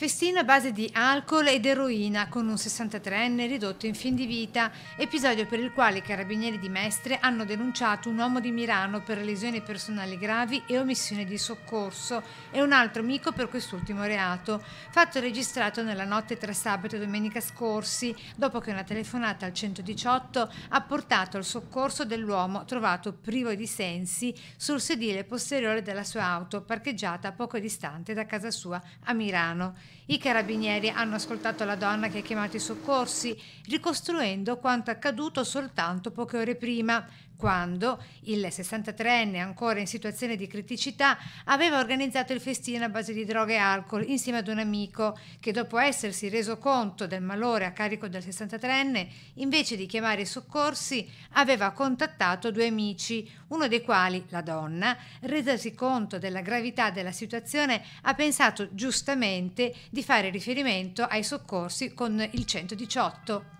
Festino a base di alcol ed eroina con un 63enne ridotto in fin di vita, episodio per il quale i carabinieri di Mestre hanno denunciato un uomo di Milano per lesioni personali gravi e omissione di soccorso e un altro amico per quest'ultimo reato, fatto registrato nella notte tra sabato e domenica scorsi, dopo che una telefonata al 118 ha portato al soccorso dell'uomo trovato privo di sensi sul sedile posteriore della sua auto parcheggiata poco distante da casa sua a Milano. I carabinieri hanno ascoltato la donna che ha chiamato i soccorsi, ricostruendo quanto accaduto soltanto poche ore prima, quando il 63enne, ancora in situazione di criticità, aveva organizzato il festino a base di droga e alcol insieme ad un amico che, dopo essersi reso conto del malore a carico del 63enne, invece di chiamare i soccorsi, aveva contattato due amici, uno dei quali, la donna, resasi conto della gravità della situazione, ha pensato giustamente di fare riferimento ai soccorsi con il 118.